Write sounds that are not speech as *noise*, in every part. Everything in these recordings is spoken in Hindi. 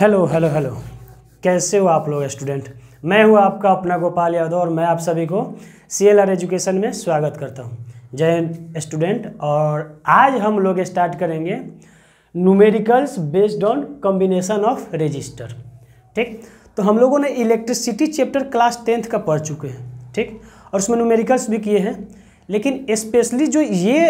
हेलो हेलो हेलो कैसे हो आप लोग स्टूडेंट मैं हूं आपका अपना गोपाल यादव और मैं आप सभी को सी एल आर एजुकेशन में स्वागत करता हूं जय स्टूडेंट और आज हम लोग स्टार्ट करेंगे numericals based on combination of register ठीक तो हम लोगों ने इलेक्ट्रिसिटी चैप्टर क्लास टेंथ का पढ़ चुके हैं ठीक और उसमें न्यूमेरिकल्स भी किए हैं लेकिन स्पेशली जो ये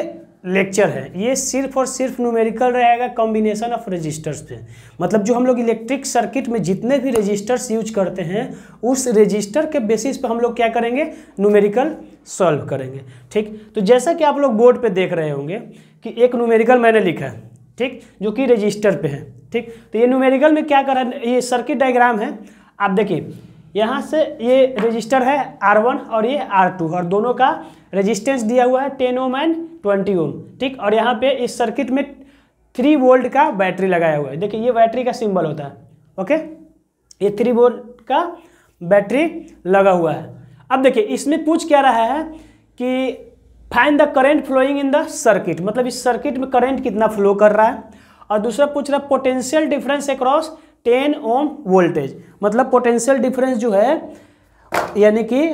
लेक्चर है ये सिर्फ और सिर्फ न्यूमेरिकल रहेगा कॉम्बिनेशन ऑफ रजिस्टर्स पे मतलब जो हम लोग इलेक्ट्रिक सर्किट में जितने भी रजिस्टर्स यूज करते हैं उस रजिस्टर के बेसिस पे हम लोग क्या करेंगे न्यूमेरिकल सॉल्व करेंगे ठीक तो जैसा कि आप लोग बोर्ड पे देख रहे होंगे कि एक न्यूमेरिकल मैंने लिखा है ठीक जो कि रजिस्टर पर है ठीक तो ये न्यूमेरिकल में क्या करें ये सर्किट डाइग्राम है आप देखिए यहाँ से ये रजिस्टर है आर वन और ये आर टू और दोनों का रजिस्टेंस दिया हुआ है ten ohm and twenty ohm ठीक और यहाँ पे इस सर्किट में थ्री वोल्ट का बैटरी लगाया हुआ है देखिए ये बैटरी का सिंबल होता है ओके ये थ्री वोल्ट का बैटरी लगा हुआ है अब देखिए इसमें पूछ क्या रहा है कि find the current flowing in the circuit मतलब इस सर्किट में करेंट कितना फ्लो कर रहा है और दूसरा पूछ रहा है potential difference across ten ohm voltage मतलब पोटेंशियल डिफरेंस जो है यानी कि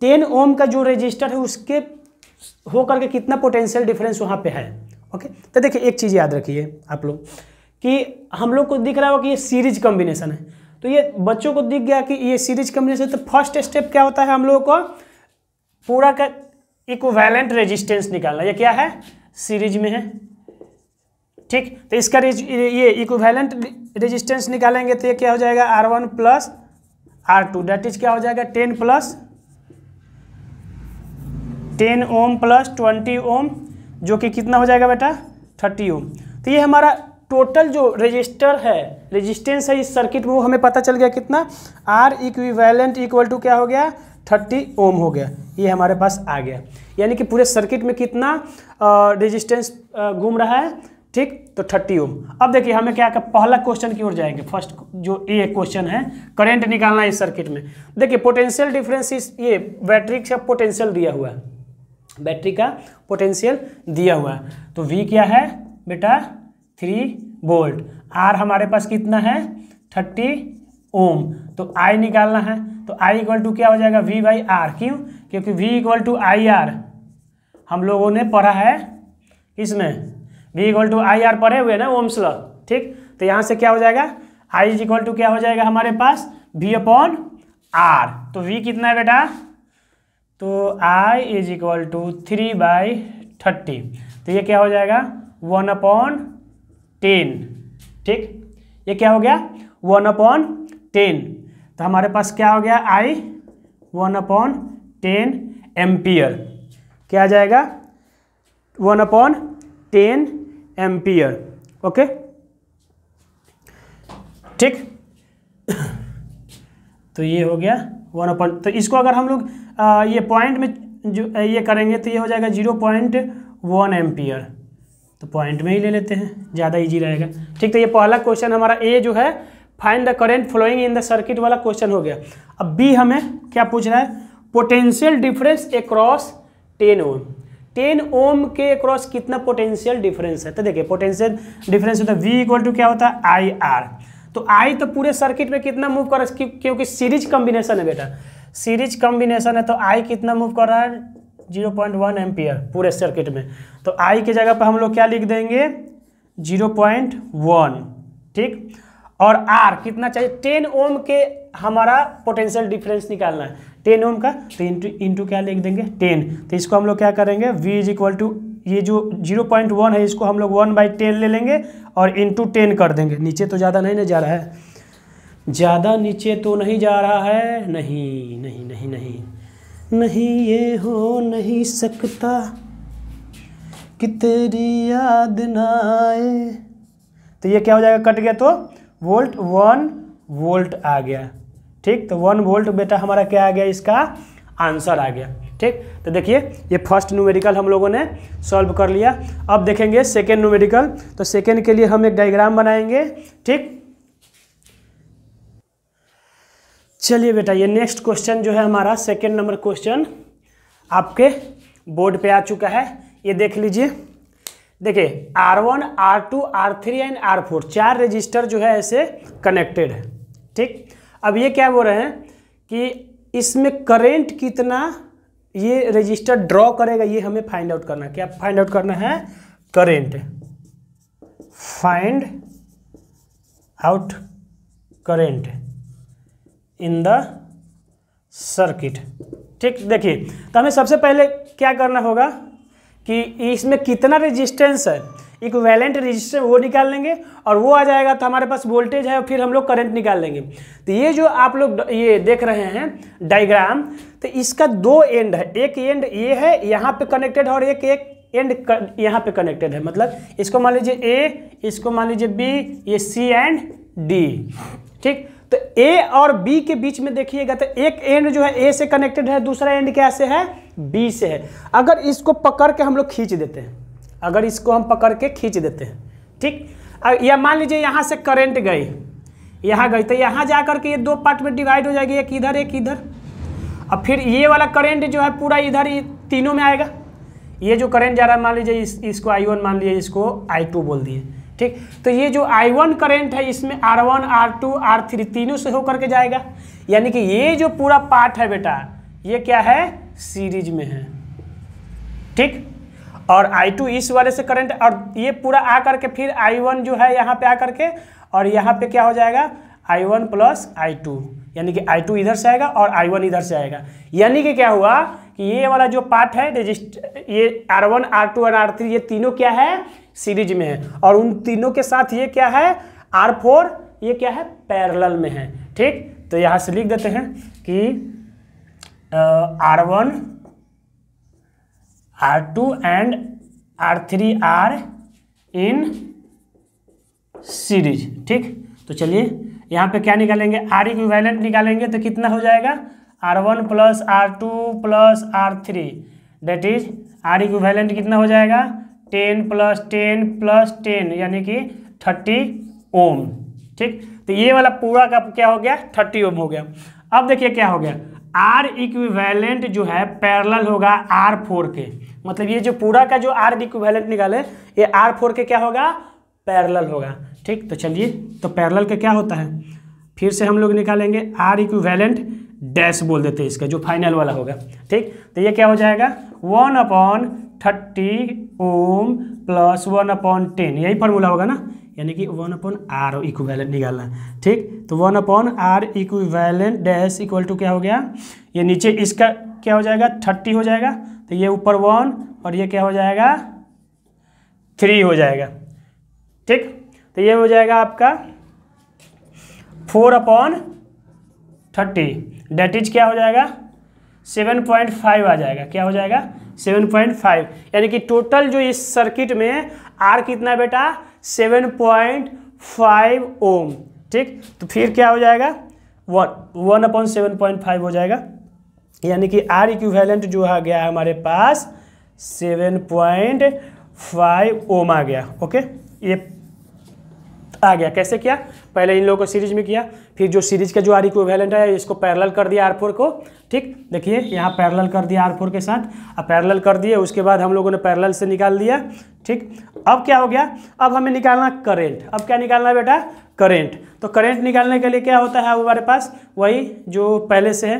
टेन ओम का जो रजिस्टर है उसके होकर के कितना पोटेंशियल डिफरेंस वहाँ पे है ओके तो देखिए एक चीज़ याद रखिए आप लोग कि हम लोग को दिख रहा होगा कि ये सीरीज कॉम्बिनेशन है तो ये बच्चों को दिख गया कि ये सीरीज कॉम्बिनेशन तो फर्स्ट स्टेप क्या होता है हम लोगों को पूरा का इक्वैलेंट रेजिस्टेंस निकालना ये क्या है सीरीज में है ठीक तो इसका ये इक्वैलेंट रेजिस्टेंस निकालेंगे तो ये क्या हो जाएगा R one plus R two that is क्या हो जाएगा ten plus ten ohm plus twenty ohm जो कि कितना हो जाएगा बेटा थर्टी ओम तो ये हमारा टोटल जो रजिस्टर है रजिस्टेंस है इस सर्किट में वो हमें पता चल गया कितना आर इक्विवेलेंट इक्वल टू क्या हो गया थर्टी ओम हो गया ये हमारे पास आ गया यानी कि पूरे सर्किट में कितना रजिस्टेंस घूम रहा है ठीक तो थर्टी ओम अब देखिए हमें क्या पहला क्वेश्चन की ओर जाएंगे फर्स्ट जो ये क्वेश्चन है करंट निकालना है इस सर्किट में देखिए पोटेंशियल डिफरेंस इस ये बैटरी से पोटेंशियल दिया हुआ है बैटरी का पोटेंशियल दिया हुआ है तो वी क्या है बेटा थ्री वोल्ट आर हमारे पास कितना है थर्टी ओम तो आई निकालना है तो आई इक्वल टू क्या हो जाएगा वी बाई आर क्यों क्योंकि V equal to I R हम लोगों ने पढ़ा है इसमें V equal to I R पढ़े हुए ना ओम्स लॉ ठीक तो यहाँ से क्या हो जाएगा आई इज इक्वल टू क्या हो जाएगा हमारे पास वी अपॉन आर तो वी कितना है बेटा तो I is equal to three by thirty तो ये क्या हो जाएगा वन अपॉन टेन ठीक ये क्या हो गया वन अपॉन टेन तो हमारे पास क्या हो गया I one upon ten ampere क्या आ जाएगा one upon ten ampere okay ठीक *coughs* तो ये हो गया वन अपन तो इसको अगर हम लोग ये पॉइंट में जो ये करेंगे तो ये हो जाएगा जीरो पॉइंट वन एम्पियर तो पॉइंट में ही ले लेते हैं ज़्यादा इजी रहेगा ठीक तो ये पहला क्वेश्चन हमारा ए जो है find the current flowing in the circuit वाला क्वेश्चन हो गया अब बी हमें क्या पूछ रहा है potential difference across ten ohm ten ohm के अक्रॉस कितना पोटेंशियल डिफरेंस है तो देखिए पोटेंशियल डिफरेंस होता है वी इक्वल टू क्या होता है आई आर तो आई तो पूरे सर्किट में कितना मूव कर रहा है क्योंकि सीरीज कॉम्बिनेशन है बेटा सीरीज कॉम्बिनेशन है तो आई कितना मूव कर रहा है जीरो पॉइंट वन एम्पियर पूरे सर्किट में तो आई की जगह पर हम लोग क्या लिख देंगे जीरो पॉइंट वन ठीक और आर कितना चाहिए टेन ओम के हमारा पोटेंशियल डिफरेंस निकालना है टेन ओम का तो इंटू इंटू क्या लिख देंगे टेन तो इसको हम लोग क्या करेंगे वी इज इक्वल टू ये जो जीरो पॉइंट वन है इसको हम लोग वन बाई टेन ले लेंगे और इंटू टेन कर देंगे नीचे तो ज़्यादा नहीं ना जा रहा है ज़्यादा नीचे तो नहीं जा रहा है नहीं नहीं नहीं नहीं नहीं ये हो नहीं सकता कि तेरी याद ना आए तो ये क्या हो जाएगा कट गया तो वोल्ट वन वोल्ट आ गया ठीक तो वन वोल्ट बेटा हमारा क्या आ गया इसका आंसर आ गया ठीक तो देखिए ये फर्स्ट न्यूमेरिकल हम लोगों ने सॉल्व कर लिया अब देखेंगे सेकेंड न्यूमेरिकल तो सेकेंड के लिए हम एक डायग्राम बनाएंगे ठीक चलिए बेटा ये नेक्स्ट क्वेश्चन जो है हमारा सेकेंड नंबर क्वेश्चन आपके बोर्ड पे आ चुका है ये देख लीजिए देखिए R1, R2, R3 and R4 चार रजिस्टर जो है ऐसे कनेक्टेड है ठीक अब ये क्या बोल रहे हैं कि इसमें करंट कितना ये रजिस्टर ड्रॉ करेगा ये हमें फाइंड आउट करना है क्या फाइंड आउट करना है current find out current in the circuit ठीक देखिए तो हमें सबसे पहले क्या करना होगा कि इसमें कितना रेजिस्टेंस है एक वैलेंट रजिस्टर वो निकाल लेंगे और वो आ जाएगा तो हमारे पास वोल्टेज है और फिर हम लोग करंट निकाल लेंगे तो ये जो आप लोग ये देख रहे हैं डायग्राम तो इसका दो एंड है एक एंड ये है यहाँ पे कनेक्टेड है और एक एक एंड यहाँ पे कनेक्टेड है मतलब इसको मान लीजिए ए इसको मान लीजिए बी ये सी एंड डी ठीक तो ए और बी के बीच में देखिएगा तो एक एंड जो है ए से कनेक्टेड है दूसरा एंड क्या से है बी से है अगर इसको पकड़ के हम लोग खींच देते हैं अगर इसको हम पकड़ के खींच देते हैं ठीक या मान लीजिए यहाँ से करंट गई यहाँ गई तो यहाँ जा करके के ये दो पार्ट में डिवाइड हो जाएगी एक इधर एक इधर और फिर ये वाला करंट जो है पूरा इधर ही तीनों में आएगा ये जो करंट जा रहा है मान लीजिए इस, इसको आई वन मान लीजिए इसको आई टू बोल दिए ठीक तो ये जो आई वन करंट है इसमें R one R two R three तीनों से होकर के जाएगा यानी कि ये जो पूरा पार्ट है बेटा ये क्या है सीरीज में है ठीक और I2 इस वाले से करंट और ये पूरा आ करके फिर I1 जो है यहाँ पे आ करके और यहाँ पे क्या हो जाएगा I1 वन प्लस आई यानी कि I2 इधर से आएगा और I1 इधर से आएगा यानी कि क्या हुआ कि ये वाला जो पार्ट है रजिस्ट ये R1 R2 are two R three ये तीनों क्या है सीरीज में है और उन तीनों के साथ ये क्या है R4 ये क्या है पैरल में है ठीक तो यहाँ से लिख देते हैं कि R one R two and R three R in series ठीक तो चलिए यहाँ पे क्या निकालेंगे आर वैलेंट निकालेंगे तो कितना हो जाएगा R one plus R two plus R three that is R equivalent कितना हो जाएगा ten plus ten plus ten यानी कि थर्टी ओम ठीक तो ये वाला पूरा का क्या हो गया थर्टी ओम हो गया अब देखिए क्या हो गया आर इक्विवेलेंट जो है पैरेलल होगा आर फोर के मतलब ये जो पूरा का जो आर इक्विवेलेंट निकाले ये आर फोर के क्या होगा पैरेलल होगा ठीक तो चलिए तो पैरेलल का क्या होता है फिर से हम लोग निकालेंगे आर इक्विवेलेंट डैश बोल देते हैं इसका जो फाइनल वाला होगा ठीक तो ये क्या हो जाएगा one upon thirty ohm plus one upon ten यही फॉर्मूला होगा ना यानी कि वन अपॉन आर इक्वेलेंट निकालना ठीक तो one upon R equivalent dash equal to क्या हो गया ये नीचे इसका क्या हो जाएगा थर्टी हो जाएगा तो ये ऊपर वन और ये क्या हो जाएगा थ्री हो जाएगा ठीक तो ये हो जाएगा आपका four upon thirty that is क्या हो जाएगा सेवन पॉइंट फाइव आ जाएगा क्या हो जाएगा सेवन पॉइंट फाइव यानी कि टोटल जो इस सर्किट में आर कितना बेटा सेवन पॉइंट फाइव ओम ठीक तो फिर क्या हो जाएगा one one upon seven point five हो जाएगा यानी कि आर इक्विवेलेंट जो आ गया हमारे पास सेवन पॉइंट फाइव ओम आ गया ओके ये आ गया कैसे किया पहले इन लोगों को सीरीज में किया फिर जो सीरीज का जो आर इक्विवेलेंट है इसको पैरेलल कर दिया आर फोर को ठीक देखिए यहाँ पैरेलल कर दिया आर फोर के साथ अब पैरेलल कर दिए उसके बाद हम लोगों ने पैरेलल से निकाल दिया ठीक अब क्या हो गया अब हमें निकालना करेंट अब क्या निकालना है बेटा करेंट तो करेंट निकालने के लिए क्या होता है हमारे पास वही जो पहले से है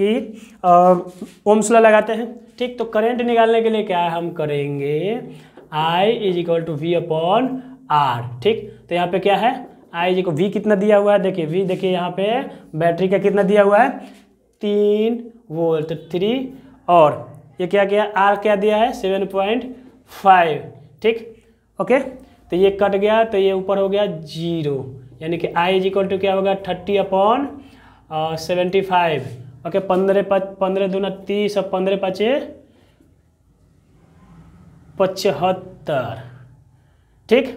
कि ओम्सला लगाते हैं ठीक तो करेंट निकालने के लिए क्या है हम करेंगे I is equal to V upon R ठीक तो यहाँ पे क्या है आई जी को वी कितना दिया हुआ है देखिए वी देखिए यहाँ पे बैटरी का कितना दिया हुआ है तीन वोल्ट थ्री और ये क्या क्या आर क्या दिया है सेवन पॉइंट फाइव ठीक ओके तो ये कट गया तो ये ऊपर हो गया जीरो यानी कि आई इज इक्वल टू क्या होगा thirty upon seventy five okay पंद्रह पंद्रह दूना तीस और पंद्रह पचे पचहत्तर ठीक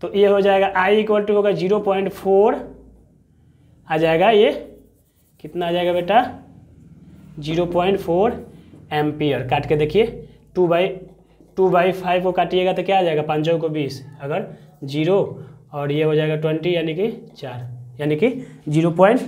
तो ये हो जाएगा आई इक्वल टू होगा जीरो पॉइंट फोर आ जाएगा ये कितना आ जाएगा बेटा जीरो पॉइंट फोर एम्पियर काट के देखिए two by two by five को काटिएगा तो क्या आ जाएगा पाँचों को बीस अगर जीरो और ये हो जाएगा ट्वेंटी यानी कि चार यानी कि जीरो पॉइंट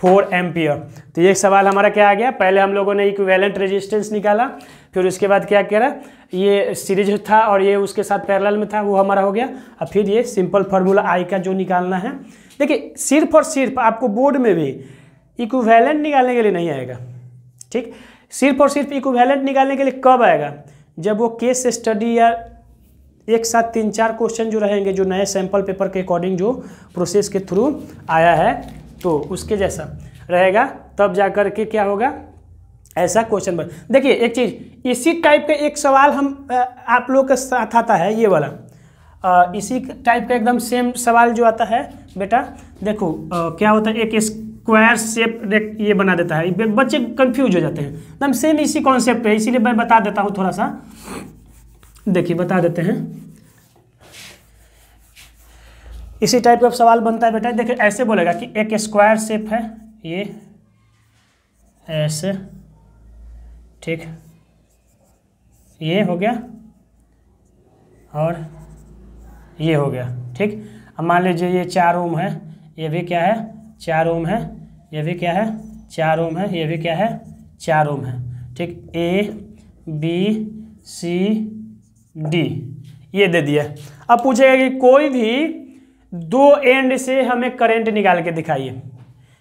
फोर एम्पियर तो ये सवाल हमारा क्या आ गया पहले हम लोगों ने इक्वेलेंट रेजिस्टेंस निकाला फिर उसके बाद क्या कह रहा ये सीरीज था और ये उसके साथ पैरेलल में था वो हमारा हो गया और फिर ये सिंपल फार्मूला आई का जो निकालना है देखिए सिर्फ और सिर्फ आपको बोर्ड में भी इक्वेलेंट निकालने के लिए नहीं आएगा ठीक सिर्फ और सिर्फ इक्वेलेंट निकालने के लिए कब आएगा जब वो केस स्टडी या एक साथ तीन चार क्वेश्चन जो रहेंगे जो नए सैंपल पेपर के अकॉर्डिंग जो प्रोसेस के थ्रू आया है तो उसके जैसा रहेगा तब जा कर के क्या होगा ऐसा क्वेश्चन बन देखिए एक चीज़ इसी टाइप का एक सवाल हम आप लोग के साथ आता है ये वाला आ, इसी टाइप का एकदम सेम सवाल जो आता है बेटा देखो आ, क्या होता है एक स्क्वायर शेप ये बना देता है बच्चे कंफ्यूज हो जाते हैं एकदम तो सेम इसी कॉन्सेप्ट है इसीलिए मैं बता देता हूँ थोड़ा सा देखिए बता देते हैं इसी टाइप का सवाल बनता है बेटा देखिए ऐसे बोलेगा कि एक स्क्वायर शेप है ये ऐसे ठीक ये हो गया और ये हो गया ठीक अब मान लीजिए ये चार रूम है ये भी क्या है चार ओम है यह भी क्या है चार ओम है यह भी क्या है चार ओम है ठीक ए बी सी डी ये दे दिया अब पूछेगा कि कोई भी दो एंड से हमें करंट निकाल के दिखाइए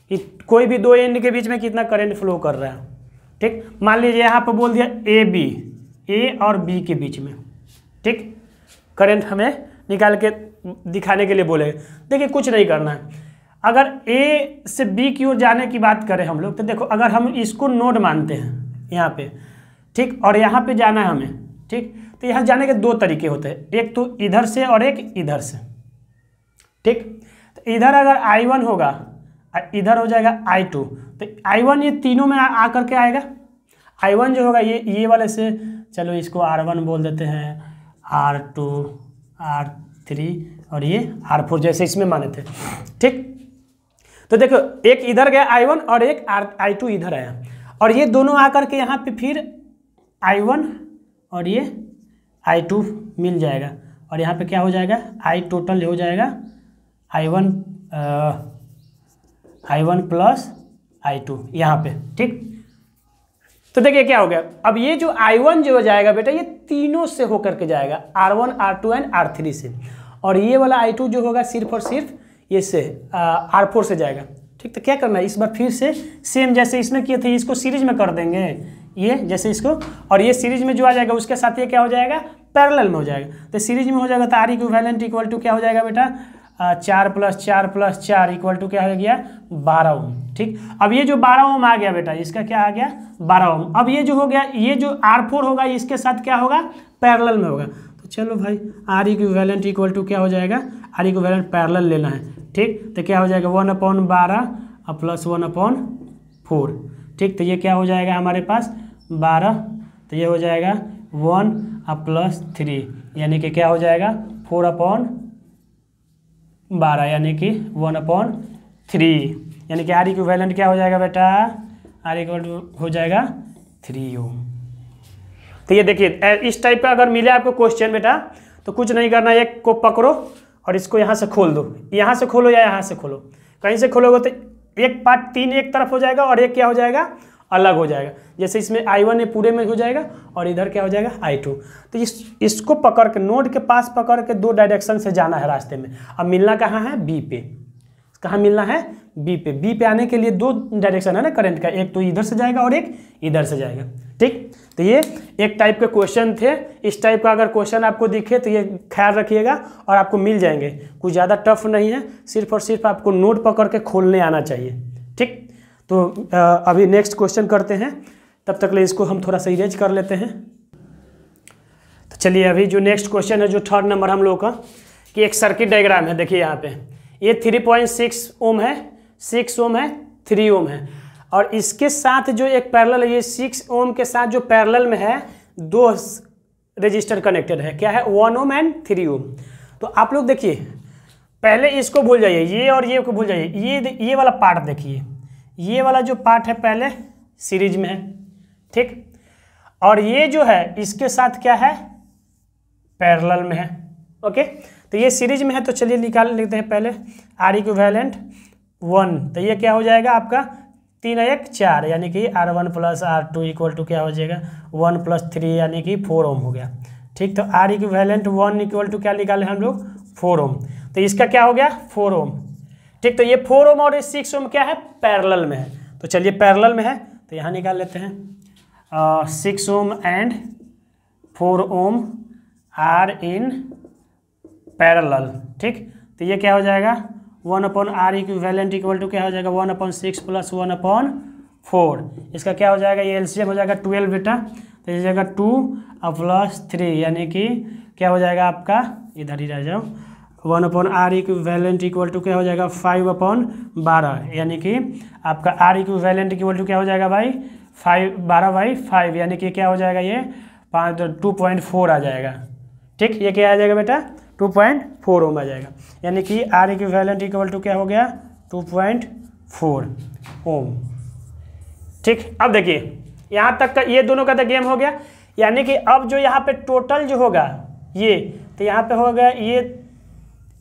कि कोई भी दो एंड के बीच में कितना करंट फ्लो कर रहा है ठीक मान लीजिए यहाँ पर बोल दिया ए बी ए और बी के बीच में ठीक करंट हमें निकाल के दिखाने के लिए बोले देखिए कुछ नहीं करना है अगर ए से बी की ओर जाने की बात करें हम लोग तो देखो अगर हम इसको नोड मानते हैं यहाँ पे ठीक और यहाँ पे जाना है हमें ठीक तो यहाँ जाने के दो तरीके होते हैं एक तो इधर से और एक इधर से ठीक तो इधर अगर आई वन होगा इधर हो जाएगा आई टू तो आई वन ये तीनों में आ, आ करके आएगा आई वन जो होगा ये ये वाले से चलो इसको आर वन बोल देते हैं आर टू आर थ्री और ये आर फोर जैसे इसमें माने थे ठीक तो देखो एक इधर गया आई वन और एक आई टू इधर आया और ये दोनों आकर के यहाँ पे फिर आई वन और ये आई टू मिल जाएगा और यहाँ पे क्या हो जाएगा आई टोटल हो जाएगा I one I one plus I two यहाँ पे ठीक तो देखिए क्या हो गया अब ये जो आई वन जो जाएगा बेटा ये तीनों से होकर के जाएगा R one R two and R three से और ये वाला आई टू जो होगा सिर्फ और सिर्फ ये से आर फोर से जाएगा ठीक तो क्या करना है इस बार फिर से सेम जैसे इसमें किए थे इसको सीरीज में कर देंगे ये जैसे इसको और ये सीरीज में जो आ जाएगा उसके साथ ये क्या हो जाएगा पैरेलल में हो जाएगा तो सीरीज में हो जाएगा तो आर वैलेंट इक्वल टू क्या हो जाएगा बेटा चार प्लस चार प्लस चार इक्वल टू क्या हो गया बारह ओम ठीक अब ये जो बारह ओम आ गया बेटा इसका क्या आ गया बारह ओम अब ये जो हो गया ये जो आर फोर होगा इसके साथ क्या होगा पैरेलल में होगा चलो भाई are equivalent equal to क्या हो जाएगा आर ई वैलेंट पैरल लेना है ठीक तो क्या हो जाएगा वन अपॉन बारह और प्लस वन अपॉन फोर ठीक तो ये क्या हो जाएगा हमारे पास बारह तो ये हो जाएगा वन और प्लस थ्री यानी कि क्या हो जाएगा फोर अपॉन बारह यानी कि वन अपॉन थ्री यानी कि आर वैलेंट क्या हो जाएगा बेटा आर इक्वल हो जाएगा थ्री ओम तो ये देखिए इस टाइप का अगर मिले आपको क्वेश्चन बेटा तो कुछ नहीं करना एक को पकड़ो और इसको यहाँ से खोल दो यहाँ से खोलो या यहाँ से खोलो कहीं से खोलोगे तो एक पार्ट तीन एक तरफ हो जाएगा और एक क्या हो जाएगा अलग हो जाएगा जैसे इसमें आई वन पूरे में हो जाएगा और इधर क्या हो जाएगा आई टू तो इस इसको पकड़ के नोड के पास पकड़ के दो डायरेक्शन से जाना है रास्ते में अब मिलना कहाँ है बी पे कहाँ मिलना है बी पे बी पे आने के लिए दो डायरेक्शन है ना करंट का एक तो इधर से जाएगा और एक इधर से जाएगा ठीक तो ये एक टाइप के क्वेश्चन थे इस टाइप का अगर क्वेश्चन आपको दिखे तो ये ख्याल रखिएगा और आपको मिल जाएंगे कुछ ज़्यादा टफ नहीं है सिर्फ और सिर्फ आपको नोट पकड़ के खोलने आना चाहिए ठीक तो अभी नेक्स्ट क्वेश्चन करते हैं तब तक ले इसको हम थोड़ा सा इरेज कर लेते हैं तो चलिए अभी जो नेक्स्ट क्वेश्चन है जो थर्ड नंबर हम लोग का कि एक सर्किट डायग्राम है देखिए यहाँ पे ये थ्री पॉइंट सिक्स ओम है सिक्स ओम है थ्री ओम है और इसके साथ जो एक पैरल ये सिक्स ओम के साथ जो पैरल में है दो रजिस्टर कनेक्टेड है क्या है one ohm and three ohm तो आप लोग देखिए पहले इसको भूल जाइए ये और ये को भूल जाइए ये ये वाला पार्ट देखिए ये वाला जो पार्ट है पहले सीरीज में है ठीक और ये जो है इसके साथ क्या है पैरल में है ओके तो ये सीरीज में है तो चलिए निकाल लेते हैं पहले आर इक्वेलेंट वन तो ये क्या हो जाएगा आपका तीन एक चार यानी कि R one plus R two equal to क्या हो जाएगा वन प्लस थ्री यानी कि फोर ओम हो गया ठीक तो R equivalent one equal to क्या निकाले हम लोग फोर ओम तो इसका क्या हो गया फोर ओम ठीक तो ये फोर ओम और ये सिक्स ओम क्या है पैरेलल में है तो चलिए पैरेलल में है तो यहाँ निकाल लेते हैं six ohm and four ohm R in parallel ठीक तो ये क्या हो जाएगा one upon R equivalent equal to क्या हो जाएगा one upon six plus one upon four इसका क्या हो जाएगा ये एलसीएम हो जाएगा ट्वेल्व बेटा तो ये जाएगा टू और प्लस थ्री यानी कि क्या हो जाएगा आपका इधर ही रह जाओ one upon R equivalent equal to क्या हो जाएगा फाइव अपॉन बारह यानी कि आपका आर इक्वेलेंट इक्वल टू क्या हो जाएगा भाई फाइव बारह बाई फाइव यानी कि क्या हो जाएगा ये पाँच टू पॉइंट फोर आ जाएगा ठीक ये क्या आ जाएगा बेटा टू पॉइंट फोर ओम आ जाएगा यानी कि आर एक वैलेंट इक्वल टू क्या हो गया टू पॉइंट फोर ओम ठीक अब देखिए यहाँ तक का ये दोनों का तो गेम हो गया यानी कि अब जो यहाँ पे टोटल जो होगा ये तो यहाँ पे हो गया ये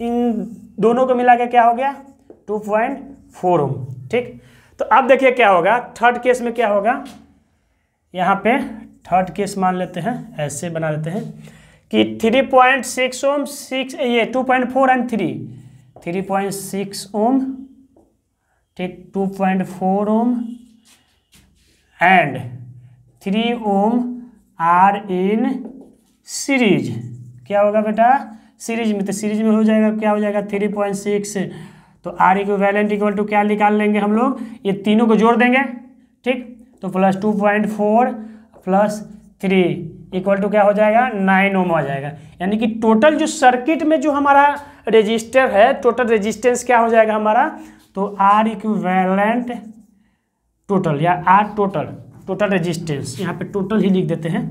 इन दोनों को मिला के क्या हो गया टू पॉइंट फोर ओम ठीक तो अब देखिए क्या होगा थर्ड केस में क्या होगा यहाँ पे थर्ड केस मान लेते हैं ऐसे बना लेते हैं कि three point six ohm six ये two point four and three three point six ohm ठीक two point four ohm and three ohm R in series क्या होगा बेटा सीरीज में तो सीरीज में हो जाएगा क्या हो जाएगा थ्री पॉइंट सिक्स तो R equivalent equal to क्या निकाल लेंगे हम लोग ये तीनों को जोड़ देंगे ठीक तो plus two point four plus three equal to क्या हो जाएगा नाइन ओम आ जाएगा यानी कि टोटल जो सर्किट में जो हमारा रजिस्टर है टोटल रेजिस्टेंस क्या हो जाएगा हमारा तो आर इक्वेलेंट टोटल या आर टोटल टोटल रेजिस्टेंस यहाँ पे टोटल ही लिख देते हैं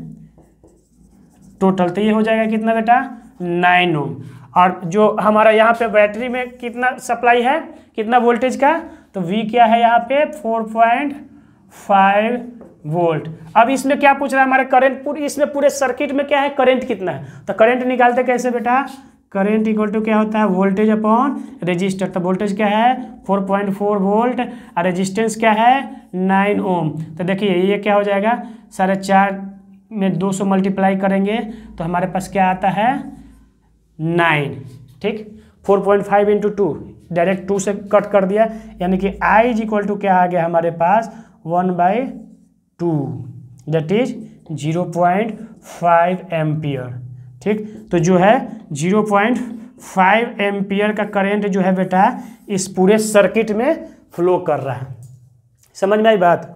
टोटल तो ये हो जाएगा कितना बेटा नाइन ओम और जो हमारा यहाँ पे बैटरी में कितना सप्लाई है कितना वोल्टेज का तो वी क्या है यहाँ पे फोर पॉइंट फाइव वोल्ट अब इसमें क्या पूछ रहा है हमारे करंट पूरी इसमें पूरे सर्किट में क्या है करंट कितना है तो करंट निकालते कैसे बेटा करंट इक्वल टू क्या होता है वोल्टेज अपॉन रेजिस्टर तो वोल्टेज क्या है 4.4 वोल्ट और रेजिस्टेंस क्या है 9 ओम तो देखिए ये क्या हो जाएगा साढ़े चार में 200 मल्टीप्लाई करेंगे तो हमारे पास क्या आता है 9 ठीक 4.5 point five into two direct two से कट कर दिया यानी कि आई इज इक्वल टू क्या आ गया हमारे पास one by two that is zero point five ampere ठीक तो जो है जीरो पॉइंट फाइव एम्पियर का करेंट जो है बेटा इस पूरे सर्किट में फ्लो कर रहा है समझ में आई बात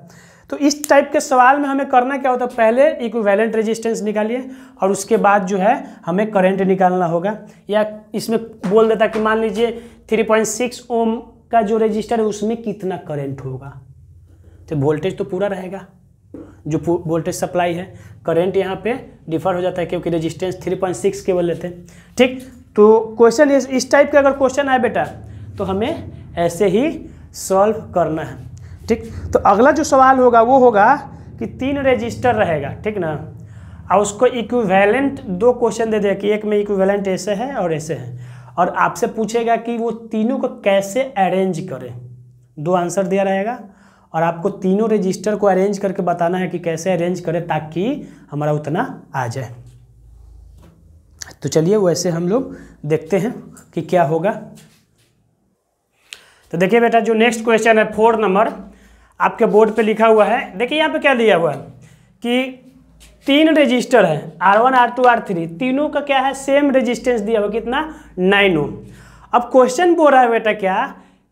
तो इस टाइप के सवाल में हमें करना क्या होता है पहले इक्विवेलेंट रेजिस्टेंस निकालिए और उसके बाद जो है हमें करंट निकालना होगा या इसमें बोल देता कि मान लीजिए 3.6 ओम का जो रजिस्टर है उसमें कितना करंट होगा तो वोल्टेज तो पूरा रहेगा जो वोल्टेज सप्लाई है करंट यहाँ पे डिफर हो जाता है क्योंकि रेजिस्टेंस 3.6 केवल लेते हैं ठीक तो क्वेश्चन इस इस टाइप का अगर क्वेश्चन आए बेटा तो हमें ऐसे ही सॉल्व करना है ठीक तो अगला जो सवाल होगा वो होगा कि तीन रजिस्टर रहेगा ठीक ना और उसको इक्विवेलेंट दो क्वेश्चन दे दिया कि एक में इक्विवेलेंट ऐसे है और ऐसे है और आपसे पूछेगा कि वो तीनों को कैसे अरेंज करें दो आंसर दिया रहेगा और आपको तीनों रजिस्टर को अरेंज करके बताना है कि कैसे अरेंज करें ताकि हमारा उतना आ जाए तो चलिए वैसे हम लोग देखते हैं कि क्या होगा तो देखिए बेटा जो नेक्स्ट क्वेश्चन है फोर नंबर आपके बोर्ड पे लिखा हुआ है देखिए यहाँ पे क्या दिया हुआ है कि तीन रजिस्टर है R one R two R three तीनों का क्या है सेम रेजिस्टेंस दिया हुआ कितना नाइन ओम अब क्वेश्चन बोल रहा है बेटा क्या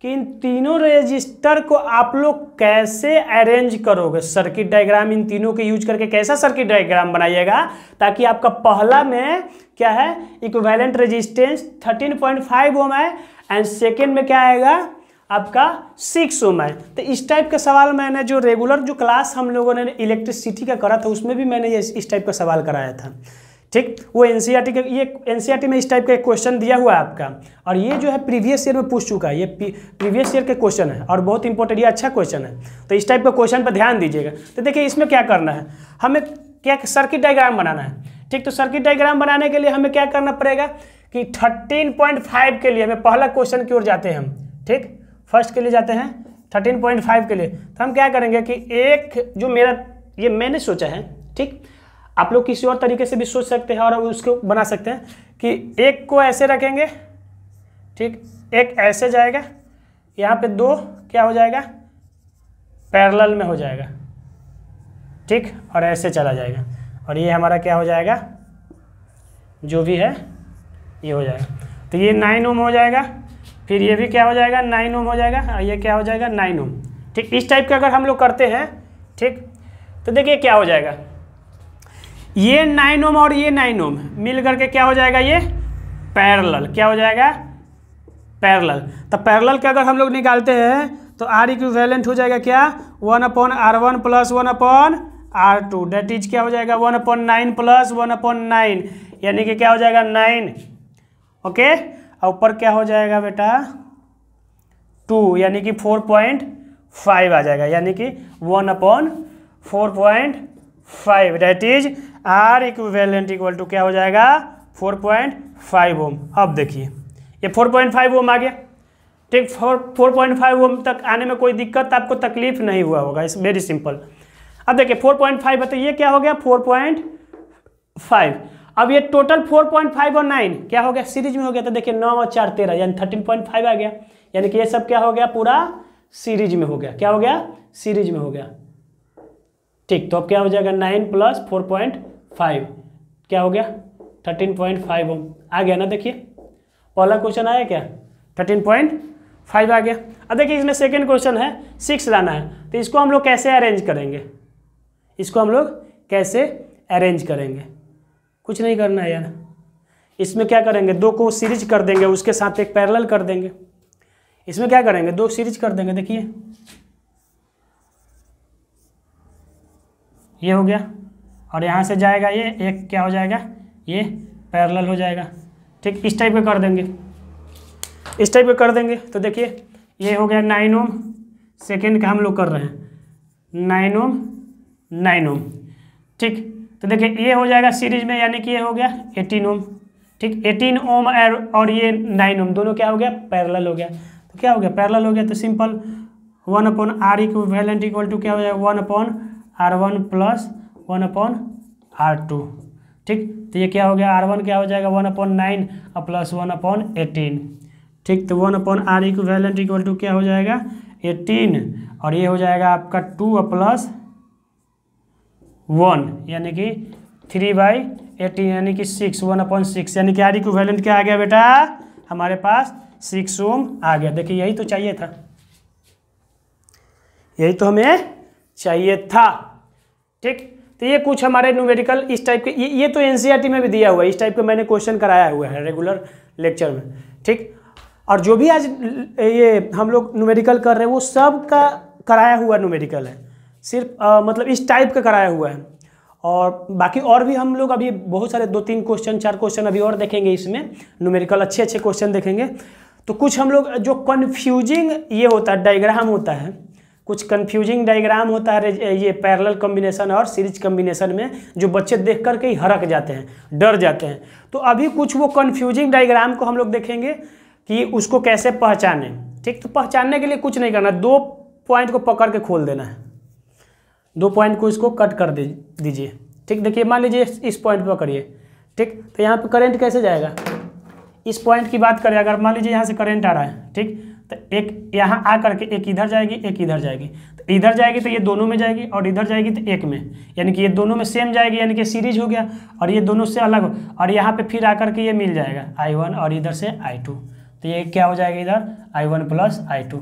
कि इन तीनों रजिस्टर को आप लोग कैसे अरेंज करोगे सर्किट डायग्राम इन तीनों के यूज करके कैसा सर्किट डायग्राम बनाइएगा ताकि आपका पहला में क्या है इक्वैलेंट रेजिस्टेंस 13.5 पॉइंट ओम है एंड सेकेंड में क्या आएगा आपका सिक्स ओम है तो इस टाइप का सवाल मैंने जो रेगुलर जो क्लास हम लोगों ने इलेक्ट्रिसिटी का करा था उसमें भी मैंने इस टाइप का सवाल कराया था ठीक वो एन e के ये एन e में इस टाइप का एक क्वेश्चन दिया हुआ है आपका और ये जो है प्रीवियस ईयर में पूछ चुका है ये प्रीवियस ईयर के क्वेश्चन है और बहुत इंपॉर्टेंट ये अच्छा क्वेश्चन है तो इस टाइप का क्वेश्चन पर ध्यान दीजिएगा तो देखिए इसमें क्या करना है हमें क्या सर्किट डायग्राम बनाना है ठीक तो सर्किट डायग्राम बनाने के लिए हमें क्या करना पड़ेगा कि फाइव के लिए हमें पहला क्वेश्चन की ओर जाते हैं हम ठीक फर्स्ट के लिए जाते हैं फाइव के लिए तो हम क्या करेंगे कि एक जो मेरा ये मैंने सोचा है ठीक आप लोग किसी और तरीके से भी सोच सकते हैं और उसको बना सकते हैं कि एक को ऐसे रखेंगे ठीक एक ऐसे जाएगा यहाँ पे दो क्या हो जाएगा पैरेलल में हो जाएगा ठीक और ऐसे चला जाएगा और ये हमारा क्या हो जाएगा जो भी है ये हो जाएगा तो ये नाइन ओम हो जाएगा फिर ये भी क्या हो जाएगा नाइन ओम हो जाएगा और ये क्या हो जाएगा नाइन ओम ठीक इस टाइप का अगर हम लोग करते हैं ठीक तो देखिए क्या हो जाएगा ये नाइन ओम और ये नाइन ओम मिल करके क्या हो जाएगा ये पैरल क्या हो जाएगा पैरल तो पैरल के अगर हम लोग निकालते हैं तो आर इक्विवेलेंट हो जाएगा क्या one upon R one plus one upon R two that is क्या हो जाएगा one upon nine plus one upon nine यानी कि क्या हो जाएगा नाइन ओके और ऊपर क्या हो जाएगा बेटा टू यानी कि फोर पॉइंट फाइव आ जाएगा यानी कि one upon four point five that is R equivalent equal to क्या हो जाएगा फोर पॉइंट फाइव ओम अब देखिए ये फोर पॉइंट फाइव ओम आ गया ठीक four four point five ohm तक आने में कोई दिक्कत आपको तकलीफ नहीं हुआ होगा इस वेरी सिंपल अब देखिए फोर पॉइंट फाइव है तो ये क्या हो गया फोर पॉइंट फाइव अब ये टोटल फोर पॉइंट फाइव और नाइन क्या हो गया सीरीज में हो गया तो देखिए नौ और चार तेरह यानी थर्टीन पॉइंट फाइव आ गया यानी कि ये सब क्या हो गया पूरा सीरीज में हो गया क्या हो गया सीरीज में हो गया ठीक तो अब क्या हो जाएगा nine plus four point five क्या हो गया थर्टीन पॉइंट फाइव ओम आ गया ना देखिए पहला क्वेश्चन आया क्या थर्टीन पॉइंट फाइव आ गया अब देखिए इसमें सेकेंड क्वेश्चन है सिक्स लाना है तो इसको हम लोग कैसे अरेंज करेंगे इसको हम लोग कैसे अरेंज करेंगे कुछ नहीं करना है यार इसमें क्या करेंगे दो को सीरीज कर देंगे उसके साथ एक पैरेलल कर देंगे इसमें क्या करेंगे दो सीरीज कर देंगे देखिए ये हो गया और यहाँ से जाएगा ये एक क्या हो जाएगा ये पैरेलल हो जाएगा ठीक इस टाइप का कर देंगे इस टाइप का कर देंगे तो देखिए ये हो गया नाइन ओम सेकेंड का हम लोग कर रहे हैं नाइन ओम नाइन ओम ठीक तो देखिए ये हो जाएगा सीरीज में यानी कि ये हो गया एटीन ओम ठीक एटीन ओम और ये नाइन ओम दोनों क्या हो गया पैरेलल हो गया तो क्या हो गया पैरेलल हो गया तो simple one upon R equivalent equal to क्या हो जाएगा one upon R one plus one upon R two ठीक तो ये क्या हो गया आर वन क्या हो जाएगा वन अपॉन नाइन और प्लस वन अपॉन एटीन ठीक तो one upon R equivalent equal to क्या हो जाएगा एटीन और ये हो जाएगा आपका टू और प्लस वन यानी कि थ्री बाई एटीन यानी कि सिक्स वन अपॉन सिक्स यानी कि आर इक्व वैलेंट क्या आ गया बेटा हमारे पास सिक्स ओम आ गया देखिए यही तो चाहिए था यही तो हमें चाहिए था ठीक तो ये कुछ हमारे न्यूमेरिकल इस टाइप के ये, ये तो एनसीईआरटी e में भी दिया हुआ है इस टाइप के मैंने क्वेश्चन कराया हुआ है रेगुलर लेक्चर में ठीक और जो भी आज ये हम लोग न्यूमेरिकल कर रहे हैं वो सब का कराया हुआ न्यूमेरिकल है सिर्फ आ, मतलब इस टाइप का कराया हुआ है और बाकी और भी हम लोग अभी बहुत सारे दो तीन क्वेश्चन चार क्वेश्चन अभी और देखेंगे इसमें न्यूमेरिकल अच्छे अच्छे क्वेश्चन देखेंगे तो कुछ हम लोग जो कन्फ्यूजिंग ये होता है डायग्राम होता है कुछ कन्फ्यूजिंग डायग्राम होता है ये पैरेलल कॉम्बिनेशन और सीरीज कॉम्बिनेशन में जो बच्चे देख करके ही हरक जाते हैं डर जाते हैं तो अभी कुछ वो कन्फ्यूजिंग डायग्राम को हम लोग देखेंगे कि उसको कैसे पहचाने ठीक तो पहचानने के लिए कुछ नहीं करना दो पॉइंट को पकड़ के खोल देना है दो पॉइंट को इसको कट कर दीजिए ठीक देखिए मान लीजिए इस पॉइंट पकड़िए ठीक तो यहाँ पर करेंट कैसे जाएगा इस पॉइंट की बात करें अगर मान लीजिए यहाँ से करेंट आ रहा है ठीक तो एक यहाँ आ करके एक इधर जाएगी एक इधर जाएगी तो इधर जाएगी तो ये दोनों में जाएगी और इधर जाएगी तो एक में यानी कि ये दोनों में सेम जाएगी यानी कि सीरीज हो गया और ये दोनों से अलग और यहाँ पे फिर आकर के ये मिल जाएगा आई वन और इधर से आई टू तो ये क्या हो जाएगा इधर I one plus I two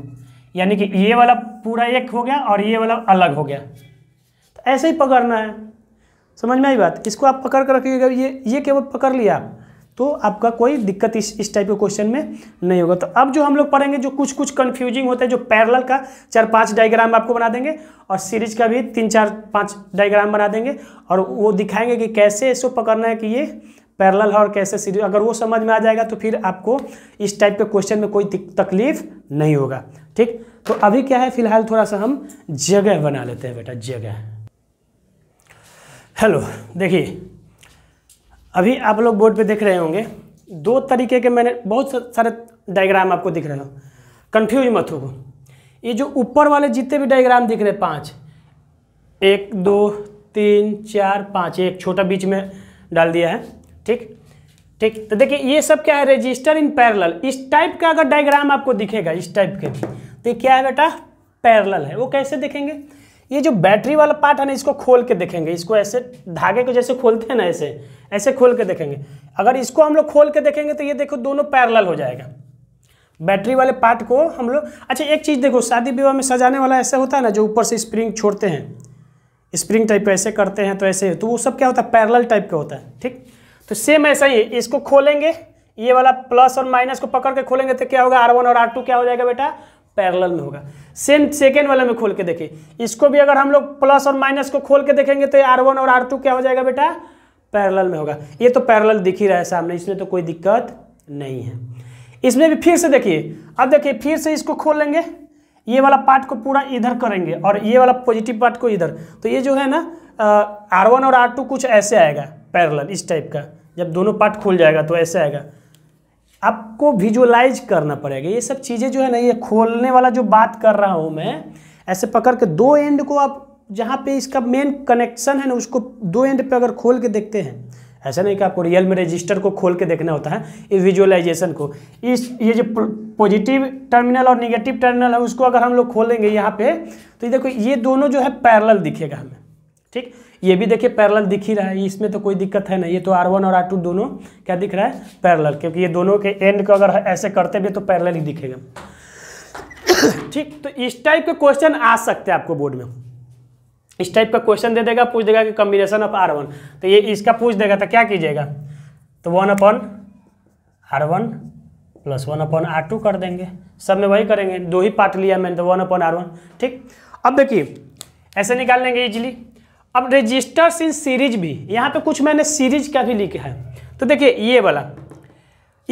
यानी कि ये वाला पूरा एक हो गया और ये वाला अलग हो गया तो ऐसे ही पकड़ना है समझ में आई बात इसको आप पकड़ कर रखिएगा ये ये केवल पकड़ लिया आप तो आपका कोई दिक्कत इस इस टाइप के क्वेश्चन में नहीं होगा तो अब जो हम लोग पढ़ेंगे जो कुछ कुछ कंफ्यूजिंग होता है जो पैरेलल का चार पांच डायग्राम आपको बना देंगे और सीरीज का भी तीन चार पांच डायग्राम बना देंगे और वो दिखाएंगे कि कैसे इसको पकड़ना है कि ये पैरेलल है और कैसे सीरीज अगर वो समझ में आ जाएगा तो फिर आपको इस टाइप के क्वेश्चन में कोई तकलीफ नहीं होगा ठीक तो अभी क्या है फिलहाल थोड़ा सा हम जगह बना लेते हैं बेटा जगह हेलो देखिए अभी आप लोग बोर्ड पे देख रहे होंगे दो तरीके के मैंने बहुत सारे डायग्राम आपको दिख रहे हो कन्फ्यूज मत हो ये जो ऊपर वाले जितने भी डायग्राम दिख रहे हैं पाँच एक दो तीन चार पाँच एक छोटा बीच में डाल दिया है ठीक ठीक तो देखिए ये सब क्या है रजिस्टर इन पैरल इस टाइप का अगर डायग्राम आपको दिखेगा इस टाइप के तो क्या है बेटा पैरल है वो कैसे देखेंगे ये जो बैटरी वाला पार्ट है ना इसको खोल के देखेंगे इसको ऐसे धागे को जैसे खोलते हैं ना ऐसे ऐसे खोल के देखेंगे अगर इसको हम लोग खोल के देखेंगे तो ये देखो दोनों पैरल हो जाएगा बैटरी वाले पार्ट को हम लोग अच्छा एक चीज़ देखो शादी विवाह में सजाने वाला ऐसा होता है ना जो ऊपर से स्प्रिंग छोड़ते हैं स्प्रिंग टाइप ऐसे करते हैं तो ऐसे तो वो सब क्या होता है पैरल टाइप का होता है ठीक तो सेम ऐसा ही इसको खोलेंगे ये वाला प्लस और माइनस को पकड़ के खोलेंगे तो क्या होगा आर वन और आर टू क्या हो जाएगा बेटा पैरेलल में होगा सेम सेकेंड वाले में खोल के देखें इसको भी अगर हम लोग प्लस और माइनस को खोल के देखेंगे तो आर वन और आर टू क्या हो जाएगा बेटा पैरेलल में होगा ये तो पैरेलल दिख ही रहा है सामने इसमें तो कोई दिक्कत नहीं है इसमें भी फिर से देखिए अब देखिए फिर से इसको खोल लेंगे ये वाला पार्ट को पूरा इधर करेंगे और ये वाला पॉजिटिव पार्ट को इधर तो ये जो है ना आर वन और आर टू कुछ ऐसे आएगा पैरेलल इस टाइप का जब दोनों पार्ट खुल जाएगा तो ऐसे आएगा आपको विजुअलाइज करना पड़ेगा ये सब चीज़ें जो है ना ये खोलने वाला जो बात कर रहा हूँ मैं ऐसे पकड़ के दो एंड को आप जहाँ पे इसका मेन कनेक्शन है ना उसको दो एंड पे अगर खोल के देखते हैं ऐसा नहीं कि आपको रियल में रजिस्टर को खोल के देखना होता है ये विजुअलाइजेशन को इस ये जो पॉजिटिव टर्मिनल और निगेटिव टर्मिनल है उसको अगर हम लोग खोलेंगे यहाँ पे तो ये देखो ये दोनों जो है पैरल दिखेगा हमें ठीक ये भी देखिए पैरल दिख ही रहा है इसमें तो कोई दिक्कत है नहीं ये तो आर वन और आर टू दोनों क्या दिख रहा है पैरल क्योंकि ये दोनों के एंड को अगर ऐसे करते भी तो पैरल ही दिखेगा *coughs* ठीक तो इस टाइप के क्वेश्चन आ सकते हैं आपको बोर्ड में इस टाइप का क्वेश्चन दे देगा पूछ देगा कि कॉम्बिनेशन ऑफ आर वन तो ये इसका पूछ देगा तो क्या कीजिएगा तो one upon R one plus one upon R two कर देंगे सब में वही करेंगे दो ही पार्ट लिया मैंने तो वन अपॉन आर वन ठीक अब देखिए ऐसे निकाल लेंगे इजिली अब रजिस्टर्स इन सीरीज भी यहाँ पे कुछ मैंने सीरीज का भी लिखा है तो देखिए ये वाला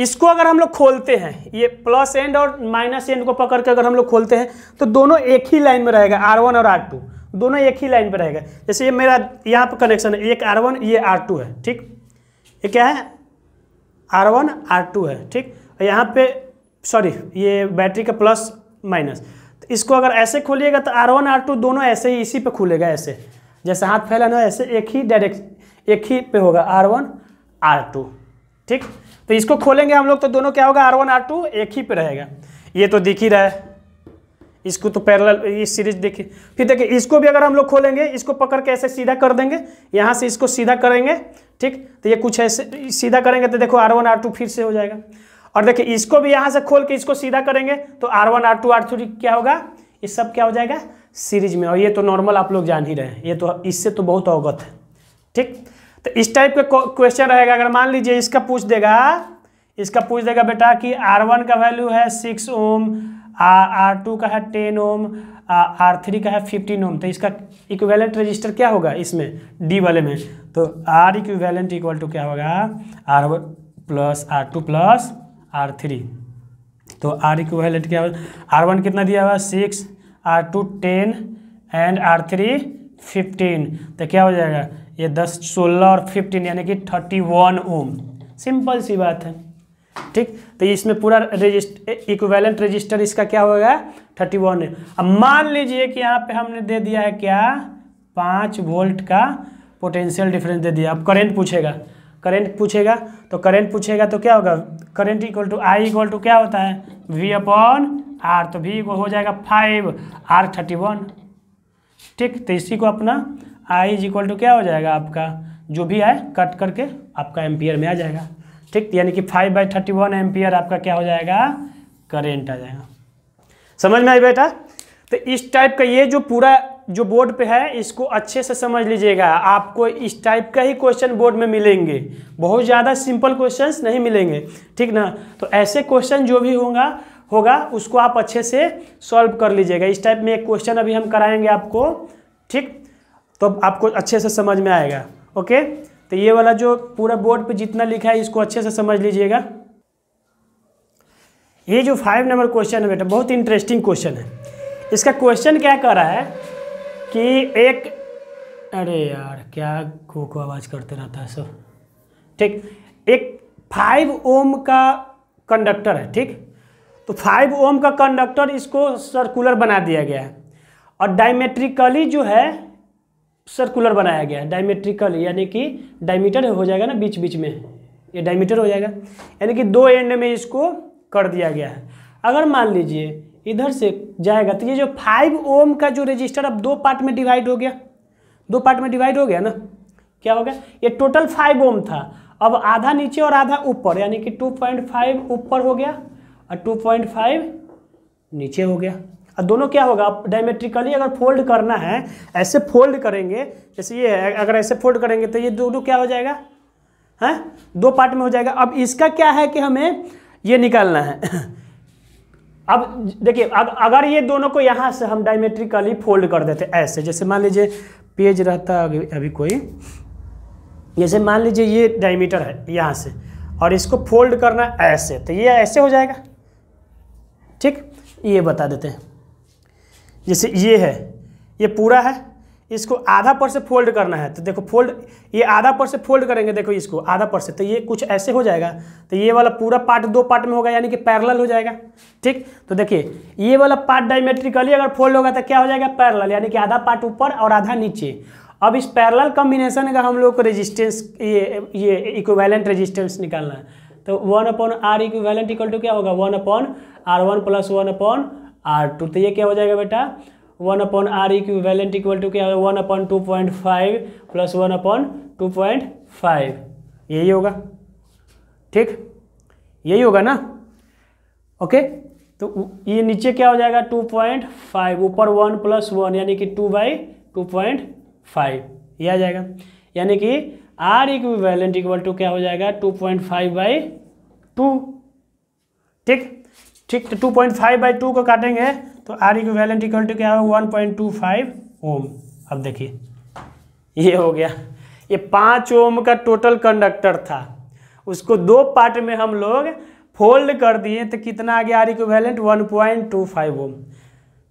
इसको अगर हम लोग खोलते हैं ये प्लस एंड और माइनस एंड को पकड़ के अगर हम लोग खोलते हैं तो दोनों एक ही लाइन में रहेगा आर वन और आर टू दोनों एक ही लाइन पर रहेगा जैसे ये मेरा यहाँ पर कनेक्शन है एक आर वन ये आर टू है ठीक ये क्या है आर वन आर टू है ठीक यहाँ पे सॉरी ये बैटरी का प्लस माइनस तो इसको अगर ऐसे खोलिएगा तो आर वन आर टू दोनों ऐसे ही इसी पे खुलेगा ऐसे जैसे हाथ फैलाना ऐसे एक ही डायरेक्ट एक ही पे होगा आर वन आर टू ठीक तो इसको खोलेंगे हम लोग तो दोनों क्या होगा आर वन आर टू एक ही पे रहेगा ये तो दिख ही रहा है इसको तो पैरेलल ये सीरीज देखिए फिर देखिए इसको भी अगर हम लोग खोलेंगे इसको पकड़ के ऐसे सीधा कर देंगे यहाँ से इसको सीधा करेंगे ठीक तो ये कुछ ऐसे सीधा करेंगे तो देखो आर वन आर टू फिर से हो जाएगा और देखिए इसको भी यहाँ से खोल के इसको सीधा करेंगे तो R one R two R three क्या होगा ये सब क्या हो जाएगा सीरीज में और ये तो नॉर्मल आप लोग जान ही रहे हैं ये तो इससे तो बहुत अवगत है ठीक तो इस टाइप का क्वेश्चन रहेगा अगर मान लीजिए इसका पूछ देगा इसका पूछ देगा बेटा कि आर वन का वैल्यू है सिक्स ओम आर टू का है टेन ओम आर थ्री का है फिफ्टीन ओम तो इसका इक्वेलेंट रजिस्टर क्या होगा इसमें डी वाले में तो आर इक्विवेलेंट इक्वल टू क्या होगा R plus R two plus R three तो आर इक्विवेलेंट क्या होगा आर वन कितना दिया हुआ six R two ten and R three fifteen तो क्या हो जाएगा ये दस सोलह और फिफ्टीन यानी कि थर्टी वन ओम सिंपल सी बात है ठीक तो इसमें पूरा रजिस्ट इक्वेलेंट रजिस्टर इसका क्या होगा थर्टी वन अब मान लीजिए कि यहाँ पे हमने दे दिया है क्या पाँच वोल्ट का पोटेंशियल डिफरेंस दे दिया अब करेंट पूछेगा करेंट पूछेगा तो करेंट पूछेगा तो क्या होगा current equal to I equal to क्या होता है वी अपॉन आर तो भी वो हो जाएगा फाइव आर थर्टी वन ठीक तो इसी को अपना आई इज इक्वल टू क्या हो जाएगा आपका जो भी आए कट करके आपका एम्पियर में आ जाएगा ठीक तो यानी कि five by thirty one ampere आपका क्या हो जाएगा करेंट आ जाएगा समझ में आई बेटा तो इस टाइप का ये जो पूरा जो बोर्ड पे है इसको अच्छे से समझ लीजिएगा आपको इस टाइप का ही क्वेश्चन बोर्ड में मिलेंगे बहुत ज़्यादा सिंपल क्वेश्चंस नहीं मिलेंगे ठीक ना तो ऐसे क्वेश्चन जो भी होगा होगा उसको आप अच्छे से सॉल्व कर लीजिएगा इस टाइप में एक क्वेश्चन अभी हम कराएंगे आपको ठीक तो आपको अच्छे से समझ में आएगा ओके तो ये वाला जो पूरा बोर्ड पे जितना लिखा है इसको अच्छे से समझ लीजिएगा ये जो फाइव नंबर क्वेश्चन है बेटा बहुत इंटरेस्टिंग क्वेश्चन है इसका क्वेश्चन क्या कर रहा है कि एक अरे यार क्या खो खो आवाज़ करते रहता है सब ठीक एक फाइव ओम का कंडक्टर है ठीक तो फाइव ओम का कंडक्टर इसको सर्कुलर बना दिया गया है और डायमेट्रिकली जो है सर्कुलर बनाया गया है डायमेट्रिकल यानी कि डायमीटर हो जाएगा ना बीच बीच में ये डायमीटर हो जाएगा यानी कि दो एंड में इसको कर दिया गया है अगर मान लीजिए इधर से जाएगा तो ये जो फाइव ओम का जो रजिस्टर अब दो पार्ट में डिवाइड हो गया दो पार्ट में डिवाइड हो गया ना क्या हो गया ये टोटल फाइव ओम था अब आधा नीचे और आधा ऊपर यानी कि टू पॉइंट फाइव ऊपर हो गया और टू पॉइंट फाइव नीचे हो गया अब दोनों क्या होगा आप डायमेट्रिकली अगर फोल्ड करना है ऐसे फोल्ड करेंगे जैसे ये है अगर ऐसे फोल्ड करेंगे तो ये दोनों क्या हो जाएगा है हाँ? दो पार्ट में हो जाएगा अब इसका क्या है कि हमें ये निकालना है *laughs* अब देखिए अगर ये दोनों को यहाँ से हम डायमेट्रिकली फोल्ड कर देते ऐसे जैसे मान लीजिए पेज रहता अभी, अभी कोई जैसे मान लीजिए ये डायमीटर है यहाँ से और इसको फोल्ड करना ऐसे तो ये ऐसे हो जाएगा ठीक ये बता देते हैं जैसे ये है ये पूरा है इसको आधा पर से फोल्ड करना है तो देखो फोल्ड ये आधा पर से फोल्ड करेंगे देखो इसको आधा पर से तो ये कुछ ऐसे हो जाएगा तो ये वाला पूरा पार्ट दो पार्ट में होगा यानी कि पैरेलल हो जाएगा ठीक तो देखिए ये वाला पार्ट डायमेट्रिकली अगर फोल्ड होगा तो क्या हो जाएगा पैरेलल यानी कि आधा पार्ट ऊपर और आधा नीचे अब इस पैरल कॉम्बिनेशन का हम लोग को रेजिस्टेंस ये ये इक्वेलेंट रेजिस्टेंस निकालना है तो one upon R equivalent equal to क्या होगा one upon R one plus one upon R two तो ये क्या हो जाएगा बेटा one upon R equivalent equal to क्या होगा one upon two point five plus one upon two point five यही होगा ठीक यही होगा ना ओके तो ये नीचे क्या हो जाएगा टू पॉइंट फाइव ऊपर वन प्लस वन यानी कि two by two point five ये आ जाएगा यानी कि आर इक्विवेलेंट इक्वल टू क्या हो जाएगा two point five by two ठीक ठीक तो two point five by two को काटेंगे तो आर इक्विवेलेंट इक्वल टू क्या होगा one point two five ohm अब देखिए ये हो गया ये पाँच ओम का टोटल कंडक्टर था उसको दो पार्ट में हम लोग फोल्ड कर दिए तो कितना आ गया R equivalent one point two five ohm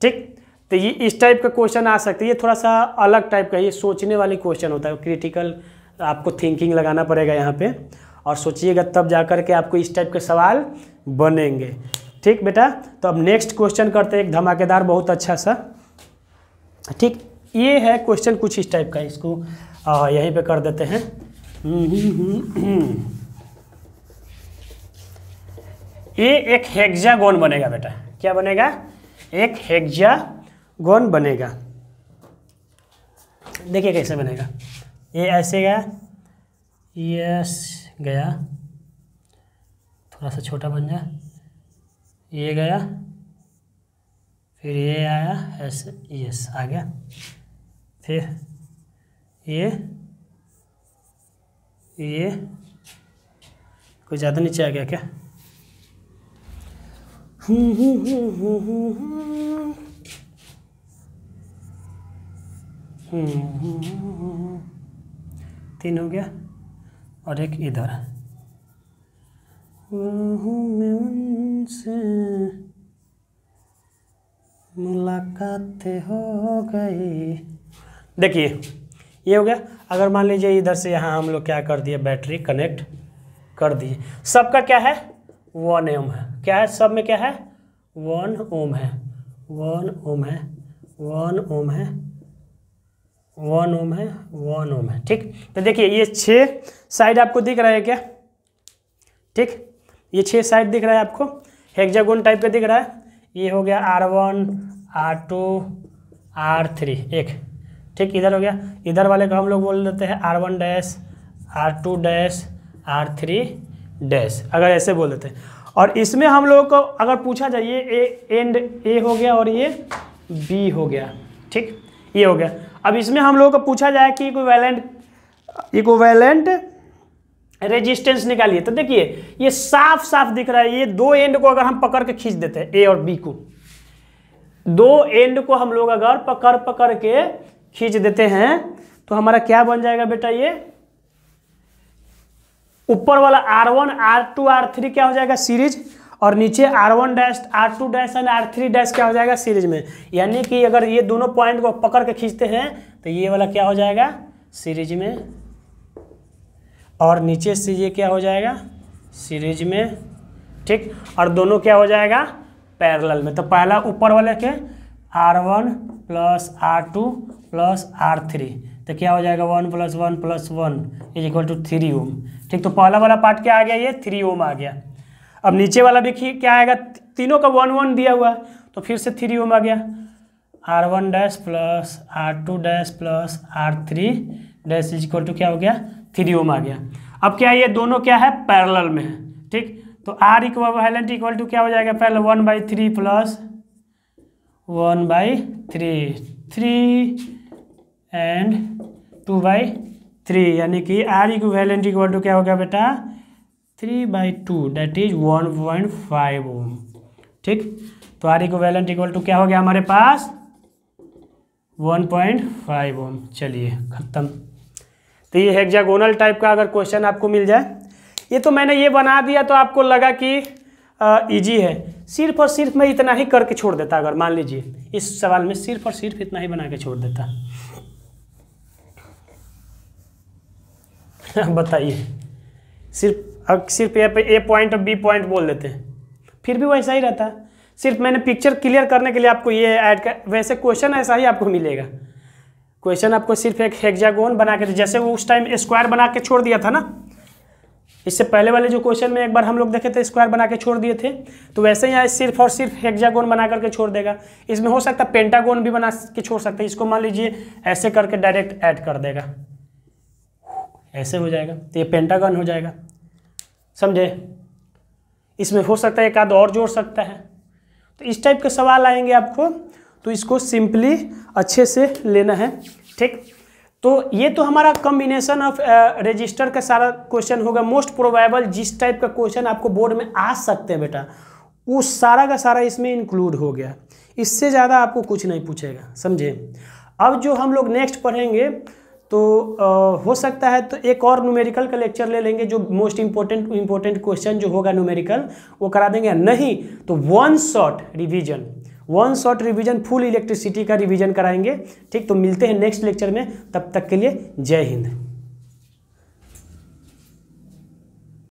ठीक तो ये इस टाइप का क्वेश्चन आ सकता है ये थोड़ा सा अलग टाइप का ये सोचने वाली क्वेश्चन होता है क्रिटिकल आपको थिंकिंग लगाना पड़ेगा यहाँ पे और सोचिएगा तब जा कर के आपको इस टाइप के सवाल बनेंगे ठीक बेटा तो अब नेक्स्ट क्वेश्चन करते हैं एक धमाकेदार बहुत अच्छा सा ठीक ये है क्वेश्चन कुछ इस टाइप का इसको यहीं पे कर देते हैं हम्म, हम्म, हम्म। ये एक हेक्सागोन बनेगा बेटा क्या बनेगा एक हेक्सागोन बनेगा देखिए कैसे बनेगा ये ऐसे गया ये गया थोड़ा सा छोटा बन जा ये गया फिर ये आया ऐसे यस आ गया फिर ये ये कोई ज़्यादा नीचे आ गया क्या हम्म तीन हो गया और एक इधर मैं उनसे मुलाकात हो गई देखिए ये हो गया अगर मान लीजिए इधर से यहाँ हम लोग क्या कर दिए बैटरी कनेक्ट कर दिए सबका क्या है वन ओम है क्या है सब में क्या है वन ओम है वन ओम है वन ओम है वन ओम है वन ओम है ठीक तो देखिए ये छः साइड आपको दिख रहा है क्या ठीक ये छः साइड दिख रहा है आपको हेक्जागोन टाइप का दिख रहा है ये हो गया R one R two R three एक ठीक इधर हो गया इधर वाले को हम लोग बोल देते हैं R one dash R two dash R three dash अगर ऐसे बोल देते हैं और इसमें हम लोगों को अगर पूछा जाए ये ए एंड ए हो गया और ये बी हो गया ठीक ये हो गया अब इसमें हम लोगों को पूछा जाए कि इक्विवेलेंट इक्विवेलेंट रेजिस्टेंस निकालिए तो देखिए ये साफ साफ दिख रहा है ये दो एंड को अगर हम पकड़ के खींच देते हैं ए और बी को दो एंड को हम लोग अगर पकड़ पकड़ के खींच देते हैं तो हमारा क्या बन जाएगा बेटा ये ऊपर वाला R1, R2, R3 क्या हो जाएगा सीरीज और नीचे R one dash R two dash and R three dash क्या हो जाएगा सीरीज में यानी कि अगर ये दोनों पॉइंट को पकड़ के खींचते हैं तो ये वाला क्या हो जाएगा सीरीज में और नीचे से ये क्या हो जाएगा सीरीज में ठीक और दोनों क्या हो जाएगा पैरेलल में तो पहला ऊपर वाले के R one plus R two plus R three तो क्या हो जाएगा one plus one plus one is equal to three ohm ठीक तो पहला वाला पार्ट क्या आ गया ये थ्री ओम आ गया अब नीचे वाला देखिए क्या आएगा तीनों का वन वन दिया हुआ तो फिर से थ्री ओम आ गया R one dash plus R two dash plus R three dash is equal to क्या हो गया थ्री ओम आ गया अब क्या ये दोनों क्या है पैरल में है ठीक तो R equivalent equal to क्या हो जाएगा पहले one by three plus one by three three and two by three यानी कि आर इक्वैलेंट इक्वल टू क्या हो गया बेटा three by two that is one point five ohm ठीक तो R equivalent equal to क्या हो गया हमारे पास वन पॉइंट फाइव ओम चलिए खत्म तो ये हेक्जागोनल टाइप का अगर क्वेश्चन आपको मिल जाए ये तो मैंने ये बना दिया तो आपको लगा कि ईजी है सिर्फ और सिर्फ मैं इतना ही करके छोड़ देता अगर मान लीजिए इस सवाल में सिर्फ और सिर्फ इतना ही बना के छोड़ देता *laughs* बताइए सिर्फ अब सिर्फ यहाँ पे ए पॉइंट और बी पॉइंट बोल देते हैं फिर भी वैसा ही रहता है सिर्फ मैंने पिक्चर क्लियर करने के लिए आपको ये ऐड कर वैसे क्वेश्चन ऐसा ही आपको मिलेगा क्वेश्चन आपको सिर्फ एक हेक्जागोन बना के जैसे वो उस टाइम स्क्वायर बना के छोड़ दिया था ना इससे पहले वाले जो क्वेश्चन में एक बार हम लोग देखे थे स्क्वायर बना के छोड़ दिए थे तो वैसे ही यहाँ सिर्फ और सिर्फ हेक्जागोन बना करके छोड़ देगा इसमें हो सकता है पेंटागोन भी बना के छोड़ सकते हैं इसको मान लीजिए ऐसे करके डायरेक्ट ऐड कर देगा ऐसे हो जाएगा तो ये पेंटागन हो जाएगा समझे इसमें हो सकता है एक आध और जोड़ सकता है तो इस टाइप के सवाल आएंगे आपको तो इसको सिंपली अच्छे से लेना है ठीक तो ये तो हमारा कम्बिनेशन ऑफ रजिस्टर का सारा क्वेश्चन होगा मोस्ट प्रोबेबल जिस टाइप का क्वेश्चन आपको बोर्ड में आ सकते हैं बेटा वो सारा का सारा इसमें इंक्लूड हो गया इससे ज़्यादा आपको कुछ नहीं पूछेगा समझे अब जो हम लोग नेक्स्ट पढ़ेंगे तो आ, हो सकता है तो एक और न्यूमेरिकल का लेक्चर ले लेंगे जो मोस्ट इंपॉर्टेंट इंपॉर्टेंट क्वेश्चन जो होगा न्यूमेरिकल वो करा देंगे नहीं तो one shot revision one shot revision full electricity का रिवीजन कराएंगे ठीक तो मिलते हैं नेक्स्ट लेक्चर में तब तक के लिए जय हिंद